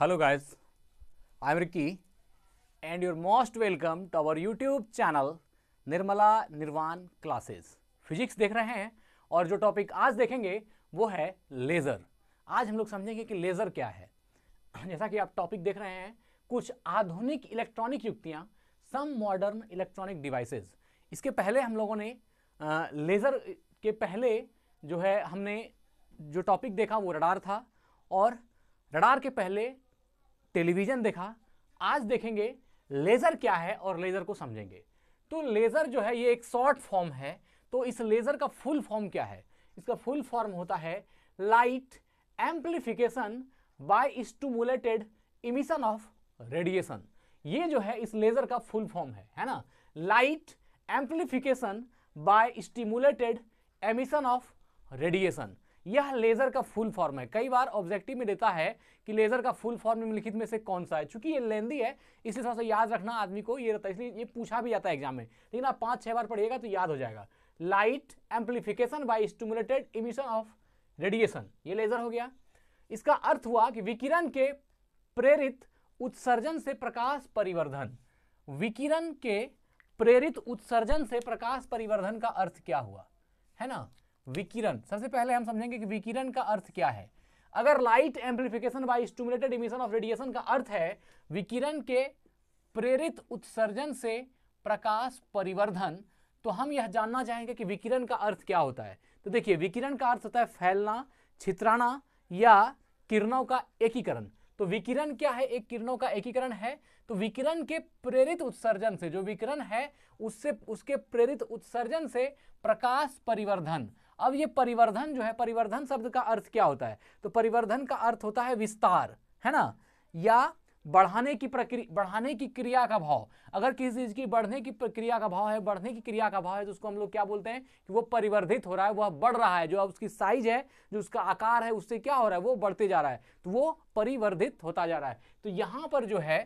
hello guys i am ricky and you're most welcome to our youtube channel nirmala nirvan classes physics देख रहे हैं और जो topic आज देखेंगे वो है लेज़र आज हम लोग समझेंगे कि लेज़र क्या है जैसा कि आप टॉपिक देख रहे हैं कुछ आधुनिक इलेक्ट्रॉनिक युक्तियाँ सम मॉडर्न इलेक्ट्रॉनिक डिवाइसेज इसके पहले हम लोगों ने लेज़र के पहले जो है हमने जो टॉपिक देखा वो रडार था और रडार के पहले टेलीविज़न देखा आज देखेंगे लेज़र क्या है और लेज़र को समझेंगे तो लेज़र जो है ये एक शॉर्ट फॉर्म है तो इस लेज़र का फुल फॉर्म क्या है इसका फुल फॉर्म होता है light amplification by stimulated emission of radiation ये जो है इस लेज़र का फुल फॉर्म है है ना light amplification by stimulated emission of radiation यह लेजर का फुल फॉर्म है कई बार ऑब्जेक्टिव में देता है कि लेजर का फुल फॉर्म निम्नलिखित में से कौन सा है चूंकि ये लेंदी है इसलिए थोड़ा सा याद रखना आदमी को ये रहता है इसलिए ये पूछा भी जाता है एग्जाम में लेकिन आप पांच छह बार पढ़िएगा तो याद हो जाएगा light amplification by stimulated emission of radiation ये लेजर हो गया इसका अर्थ हुआ कि विकिरण के प्रेरित उत्सर्जन से प्रकाश परिवर्धन विकिरण के प्रेरित उत्सर्जन से प्रकाश परिवर्धन का अर्थ क्या हुआ है ना विकिरण सबसे पहले हम समझेंगे कि विकिरण का अर्थ क्या है अगर light amplification by stimulated emission of radiation का अर्थ है विकिरण के प्रेरित उत्सर्जन से प्रकाश परिवर्धन तो हम यह जानना चाहेंगे कि विकिरण का अर्थ क्या होता है तो देखिए विकिरण का अर्थ होता है फैलना छित्राना या किरणों का एकीकरण तो विकिरण क्या है एक किरणों का एकीकरण है तो विकिरण के प्रेरित उत्सर्जन से जो विकिरण है उससे उसके प्रेरित उत्सर्जन से प्रकाश परिवर्धन अब ये परिवर्धन जो है परिवर्धन शब्द का अर्थ क्या होता है तो परिवर्धन का अर्थ होता है विस्तार है ना या बढ़ाने की प्रक्रिया बढ़ाने की क्रिया का भाव अगर किसी चीज की बढ़ने की प्रक्रिया का भाव है बढ़ने की क्रिया का भाव है तो उसको हम लोग क्या बोलते हैं कि वो परिवर्धित हो रहा है वह बढ़ रहा है जो उसकी साइज है जो उसका आकार है उससे क्या हो रहा है वो बढ़ते जा रहा है तो वो परिवर्धित होता जा रहा है तो यहाँ पर जो है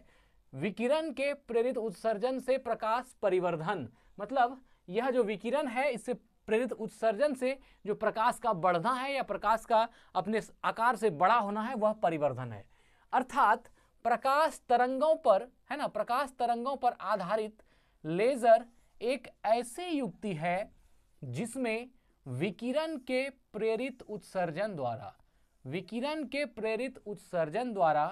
विकिरण के प्रेरित उत्सर्जन से प्रकाश परिवर्धन मतलब यह जो विकिरण है इससे प्रेरित उत्सर्जन से जो प्रकाश का बढ़ना है या प्रकाश का अपने आकार से बड़ा होना है वह परिवर्धन है अर्थात प्रकाश तरंगों पर है ना प्रकाश तरंगों पर आधारित लेजर एक ऐसी युक्ति है जिसमें विकिरण के प्रेरित उत्सर्जन द्वारा विकिरण के प्रेरित उत्सर्जन द्वारा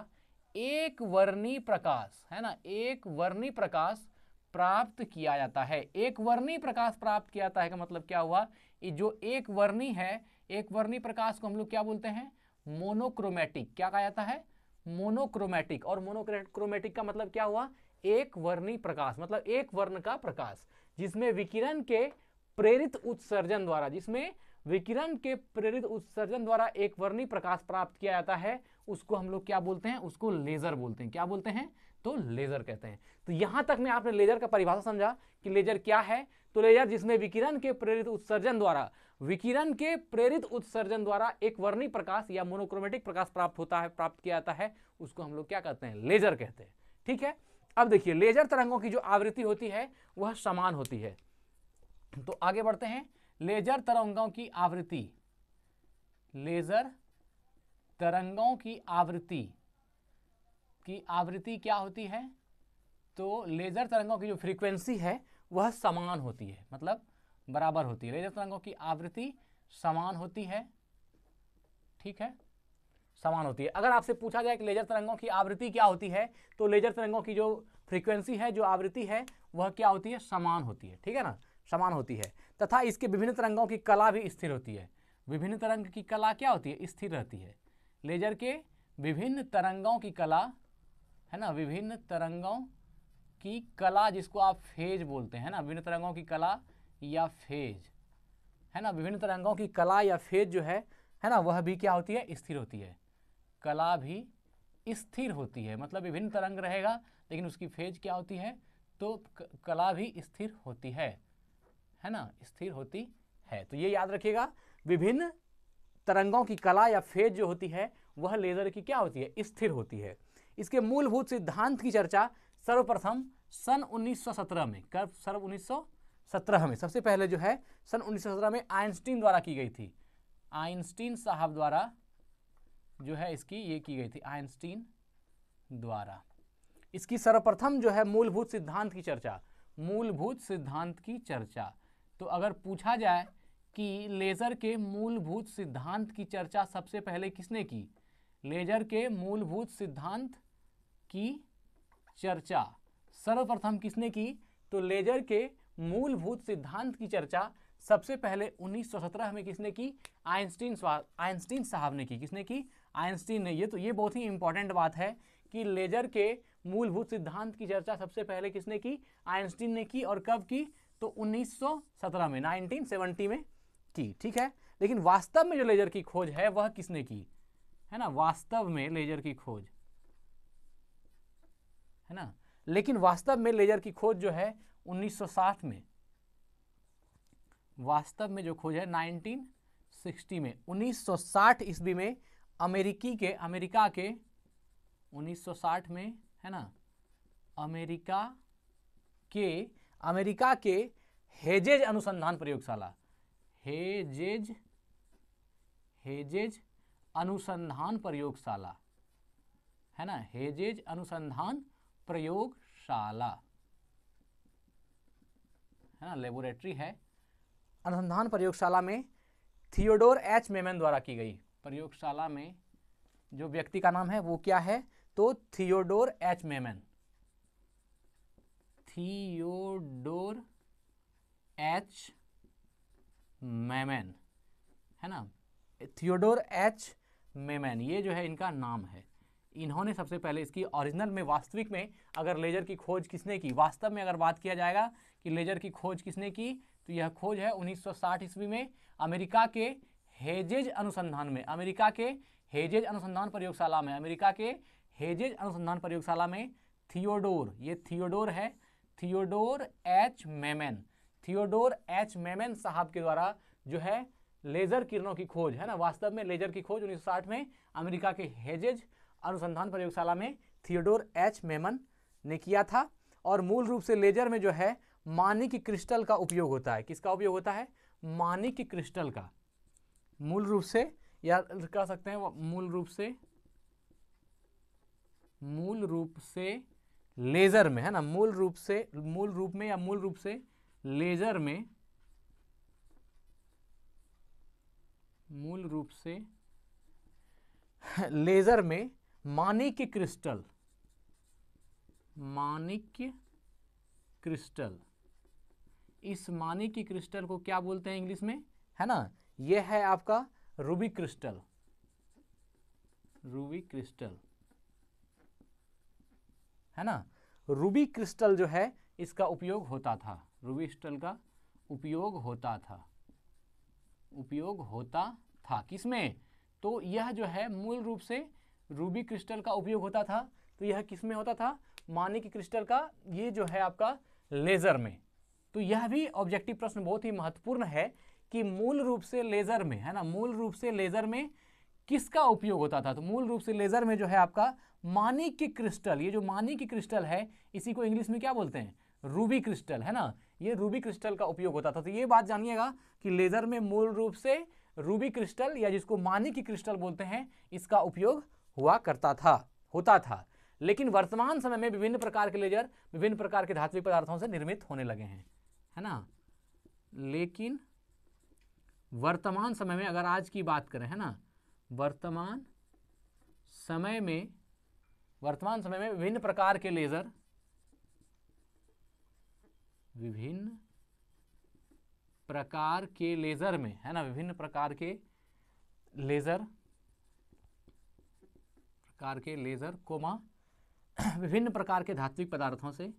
एक वर्णी प्रकाश है ना एक वर्णी प्रकाश प्राप्त किया जाता है एक वर्णी प्रकाश प्राप्त किया जाता है का मतलब क्या हुआ ये जो एक वर्णी है एक वर्णी प्रकाश को हम लोग क्या बोलते हैं मोनोक्रोमेटिक क्या कहा जाता है मोनोक्रोमेटिक और मोनोक्रोमैटिक का मतलब क्या हुआ एक वर्णी प्रकाश मतलब एक वर्ण का प्रकाश जिसमें विकिरण के प्रेरित उत्सर्जन द्वारा जिसमें विकिरण के प्रेरित उत्सर्जन द्वारा एक वर्णी प्रकाश प्राप्त किया जाता है उसको हम लोग क्या बोलते हैं उसको लेज़र बोलते हैं क्या बोलते हैं तो लेज़र कहते हैं तो यहां तक में आपने लेज़र का परिभाषा समझा कि लेज़र क्या है तो लेज़र जिसमें विकिरण के प्रेरित उत्सर्जन द्वारा विकिरण के प्रेरित उत्सर्जन द्वारा एक वर्णी प्रकाश या मोनोक्रोमेटिक प्रकाश प्राप्त होता है प्राप्त किया जाता है उसको हम लोग क्या कहते हैं लेज़र कहते हैं ठीक है अब देखिए लेजर तरंगों की जो आवृत्ति होती है वह समान होती है तो आगे बढ़ते हैं लेजर तरंगों की आवृत्ति लेजर तरंगों की आवृत्ति की आवृत्ति क्या होती है तो लेज़र तरंगों की जो फ्रीक्वेंसी है वह समान होती है मतलब बराबर होती है लेज़र तरंगों की आवृत्ति समान होती है ठीक है समान होती है अगर आपसे पूछा जाए कि लेजर तरंगों की आवृत्ति क्या होती है तो लेजर तरंगों की जो फ्रीक्वेंसी है जो आवृत्ति है वह क्या होती है समान होती है ठीक है ना समान होती है तथा इसके विभिन्न तरंगों की कला भी स्थिर होती है विभिन्न तरंग की कला क्या होती है स्थिर रहती है लेजर के विभिन्न तरंगों की कला है ना विभिन्न तरंगों की कला जिसको आप फेज बोलते हैं ना विभिन्न तरंगों की कला या फेज है ना विभिन्न तरंगों की कला या फेज जो है है ना वह भी क्या होती है स्थिर होती है कला भी स्थिर होती है मतलब विभिन्न तरंग रहेगा लेकिन उसकी फेज क्या होती है तो कला भी स्थिर होती है है ना स्थिर होती है तो ये याद रखिएगा विभिन्न तरंगों की कला या फेज जो होती है वह लेज़र की क्या होती है स्थिर होती है इसके मूलभूत सिद्धांत की चर्चा सर्वप्रथम सन उन्नीस में कब सर्व उन्नीस में सबसे पहले जो है सन उन्नीस में आइंस्टीन द्वारा की गई थी आइंस्टीन साहब द्वारा जो है इसकी ये की गई थी आइंस्टीन द्वारा इसकी सर्वप्रथम जो है मूलभूत सिद्धांत की चर्चा मूलभूत सिद्धांत की चर्चा तो अगर पूछा जाए कि लेज़र के मूलभूत सिद्धांत की चर्चा सबसे पहले किसने की लेज़र के मूलभूत सिद्धांत की चर्चा सर्वप्रथम किसने की तो लेज़र के मूलभूत सिद्धांत की चर्चा सबसे पहले 1917 में किसने की आइंस्टीन आइंस्टीन साहब ने की किसने की आइंस्टीन ने ये तो ये बहुत ही इंपॉर्टेंट बात है कि लेज़र के मूलभूत सिद्धांत की चर्चा सबसे पहले किसने की आइंस्टीन ने की और कब की तो 1917 में 1970 में की ठीक है लेकिन वास्तव में जो लेजर की खोज है वह किसने की है ना वास्तव में लेजर की खोज है ना लेकिन वास्तव में लेजर की खोज जो है 1960 में वास्तव में जो खोज है 1960 में 1960 ईस्वी में अमेरिकी के अमेरिका के 1960 में है ना अमेरिका के अमेरिका के हेजेज अनुसंधान प्रयोगशाला हेजेज हेजेज अनुसंधान प्रयोगशाला है ना हेजेज अनुसंधान प्रयोगशाला है ना लेबोरेटरी है अनुसंधान प्रयोगशाला में थियोडोर एच मेमन द्वारा की गई प्रयोगशाला में जो व्यक्ति का नाम है वो क्या है तो Theodore H Maiman Theodore H Maiman है ना थियोडोर एच मेमैन ये जो है इनका नाम है इन्होंने सबसे पहले इसकी ओरिजिनल में वास्तविक में अगर लेजर की खोज किसने की वास्तव में अगर बात किया जाएगा कि लेजर की खोज किसने की तो यह खोज है 1960 ईस्वी में अमेरिका के हेजेज अनुसंधान में अमेरिका के हेजेज अनुसंधान प्रयोगशाला में अमेरिका के हेजेज अनुसंधान प्रयोगशाला में थियोडोर ये थियोडोर है Theodore H Maiman Theodore H Maiman साहब के द्वारा जो है लेजर किरणों की खोज है ना वास्तव में लेजर की खोज 1960 में अमेरिका के हेजेज अनुसंधान प्रयोगशाला में थियोडोर एच मेमन ने किया था और मूल रूप से लेजर में जो है मानिक क्रिस्टल का उपयोग होता है किसका उपयोग होता है मानिक क्रिस्टल का मूल रूप से या कह सकते हैं मूल रूप से मूल रूप से लेजर में है ना मूल रूप से मूल रूप में या मूल रूप से लेज़र में मूल रूप से लेज़र में मानिक क्रिस्टल मानिक क्रिस्टल इस मानिक क्रिस्टल को क्या बोलते हैं इंग्लिश में है ना यह है आपका रूबी क्रिस्टल रूबी क्रिस्टल है ना रूबी क्रिस्टल जो है इसका उपयोग होता था रूबिस्टल का उपयोग होता था उपयोग होता था किसमें तो यह जो है मूल रूप से रूबी क्रिस्टल का उपयोग होता था तो यह किसमें होता था माने कि क्रिस्टल का ये जो है आपका लेज़र में तो यह भी ऑब्जेक्टिव प्रश्न बहुत ही महत्वपूर्ण है कि मूल रूप से लेज़र में है ना मूल रूप से लेज़र में किसका उपयोग होता था तो मूल रूप से लेज़र में जो है आपका मानिक क्रिस्टल ये जो मानिक क्रिस्टल है इसी को इंग्लिश में क्या बोलते हैं रूबी क्रिस्टल है ना ये रूबी क्रिस्टल का उपयोग होता था तो ये बात जानिएगा कि लेज़र में मूल रूप से रूबी क्रिस्टल या जिसको मानी की क्रिस्टल बोलते हैं इसका उपयोग हुआ करता था होता था लेकिन वर्तमान समय में विभिन्न प्रकार के लेजर विभिन्न प्रकार के धात्विक पदार्थों से निर्मित होने लगे हैं है ना लेकिन वर्तमान समय में अगर आज की बात करें है ना वर्तमान समय में वर्तमान समय में विभिन्न प्रकार के लेज़र विभिन्न प्रकार के लेज़र में है ना विभिन्न प्रकार के लेज़र प्रकार के लेज़र कोमा विभिन्न प्रकार के धात्विक पदार्थों से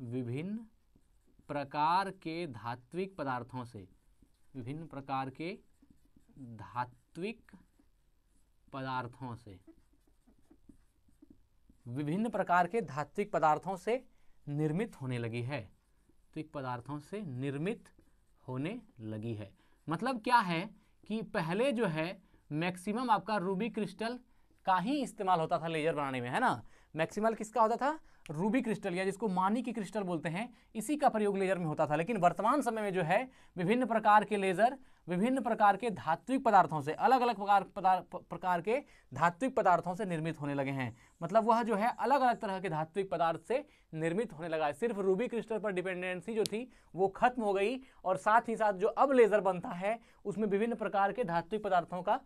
विभिन्न प्रकार के धात्विक पदार्थों से विभिन्न प्रकार के धात्विक पदार्थों से विभिन्न प्रकार के धात्विक पदार्थों से निर्मित होने लगी है तो एक पदार्थों से निर्मित होने लगी है मतलब क्या है कि पहले जो है मैक्सिमम आपका रूबी क्रिस्टल का ही इस्तेमाल होता था लेजर बनाने में है ना मैक्सिमल किसका होता था रूबी क्रिस्टल या जिसको मानी की क्रिस्टल बोलते हैं इसी का प्रयोग लेजर में होता था लेकिन वर्तमान समय में जो है विभिन्न प्रकार के लेजर विभिन्न प्रकार के धात्विक पदार्थों से अलग अलग प्रकार प्रकार के धात्विक पदार्थों से निर्मित होने लगे हैं मतलब वह जो है अलग अलग तरह के धात्विक पदार्थ से निर्मित होने लगा है सिर्फ रूबी क्रिस्टल पर डिपेंडेंसी जो थी वो खत्म हो गई और साथ ही साथ जो अब लेजर बनता है उसमें विभिन्न प्रकार के धात्विक पदार्थों का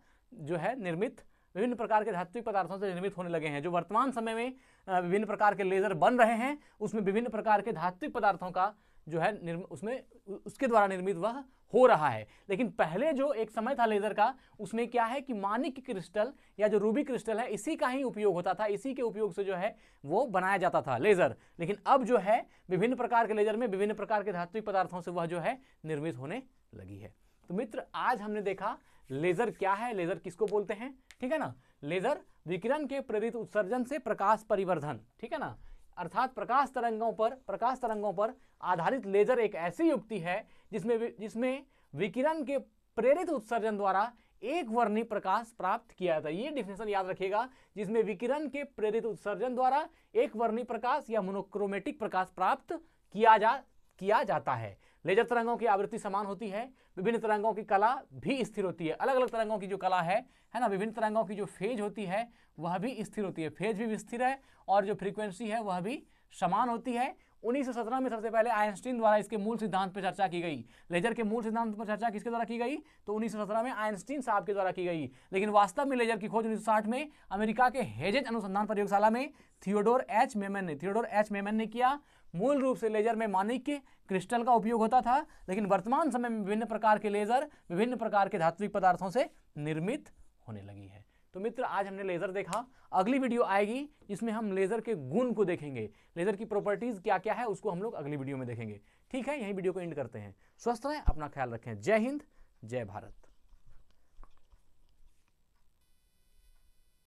जो है निर्मित विभिन्न प्रकार के धात्विक पदार्थों से निर्मित होने लगे हैं जो वर्तमान समय में विभिन्न प्रकार के लेजर बन रहे हैं उसमें विभिन्न प्रकार के धात्विक पदार्थों का जो है उसमें उसके द्वारा निर्मित वह हो रहा है लेकिन पहले जो एक समय था लेजर का उसमें क्या है कि मानिक क्रिस्टल या जो रूबी क्रिस्टल है इसी का ही उपयोग होता था इसी के उपयोग से जो है वो बनाया जाता था लेजर लेकिन अब जो है विभिन्न प्रकार के लेजर में विभिन्न प्रकार के धात्विक पदार्थों से वह जो है निर्मित होने लगी है तो मित्र आज हमने देखा लेजर क्या है लेजर किसको बोलते हैं ठीक है ना लेजर विकिरण के प्रेरित उत्सर्जन से प्रकाश परिवर्धन ठीक है ना अर्थात प्रकाश तरंगों पर प्रकाश तरंगों पर आधारित लेजर एक ऐसी युक्ति है जिसमें जिसमें विकिरण के प्रेरित उत्सर्जन द्वारा एक वर्णी प्रकाश प्राप्त किया जाता है ये डिफिनेशन याद रखिएगा जिसमें विकिरण के प्रेरित उत्सर्जन द्वारा एक वर्णी प्रकाश या मोनोक्रोमेटिक प्रकाश प्राप्त किया जा किया जाता है लेजर तरंगों की आवृत्ति समान होती है विभिन्न तरंगों की कला भी स्थिर होती है अलग अलग तरंगों की जो कला है है ना विभिन्न तरंगों की जो फेज होती है वह भी स्थिर होती है फेज भी स्थिर है और जो फ्रीक्वेंसी है वह भी समान होती है उन्नीस सौ सत्रह में सबसे पहले आइंस्टीन द्वारा इसके मूल सिद्धांत पर चर्चा की गई लेजर के मूल सिद्धांत पर चर्चा किसके द्वारा की गई तो उन्नीस सौ सत्रह में आइंस्टीन साहब के द्वारा की गई लेकिन वास्तव में लेजर की खोज उन्नीस सौ साठ में अमेरिका के हेजेज अनुसंधान प्रयोगशाला में थियोडोर एच मेमन ने थियोडोर एच मेमन ने किया मूल रूप से लेजर में मानिक के क्रिस्टल का उपयोग होता था लेकिन वर्तमान समय में विभिन्न प्रकार के लेजर विभिन्न प्रकार के धात्विक पदार्थों से निर्मित होने लगी है तो मित्र आज हमने लेज़र देखा अगली वीडियो आएगी जिसमें हम लेज़र के गुण को देखेंगे लेज़र की प्रॉपर्टीज़ क्या क्या है उसको हम लोग अगली वीडियो में देखेंगे ठीक है यही वीडियो को एंड करते हैं स्वस्थ रहें अपना ख्याल रखें जय हिंद जय भारत